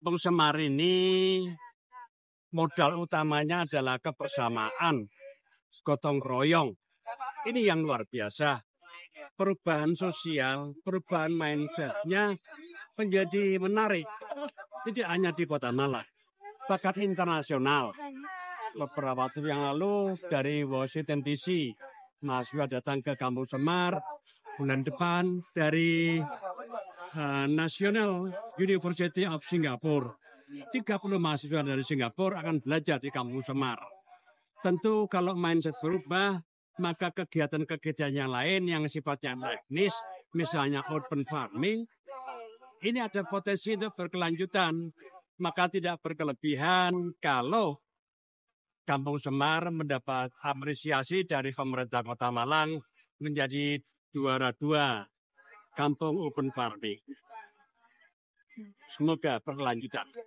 Semar ini modal utamanya adalah kebersamaan, gotong royong. Ini yang luar biasa. Perubahan sosial, perubahan mindsetnya menjadi menarik. Tidak hanya di kota Malang, bahkan internasional. Beberapa waktu yang lalu dari Washington DC, mahasiswa datang ke Kampung Semar. Bulan depan dari uh, eh, National University of Singapore. 30 mahasiswa dari Singapura akan belajar di Kampung Semar. Tentu kalau mindset berubah, maka kegiatan-kegiatan yang lain yang sifatnya teknis, misalnya open farming, ini ada potensi untuk berkelanjutan. Maka tidak berkelebihan kalau Kampung Semar mendapat apresiasi dari pemerintah Kota Malang menjadi juara dua Kampung Open Farming. Semoga berkelanjutan.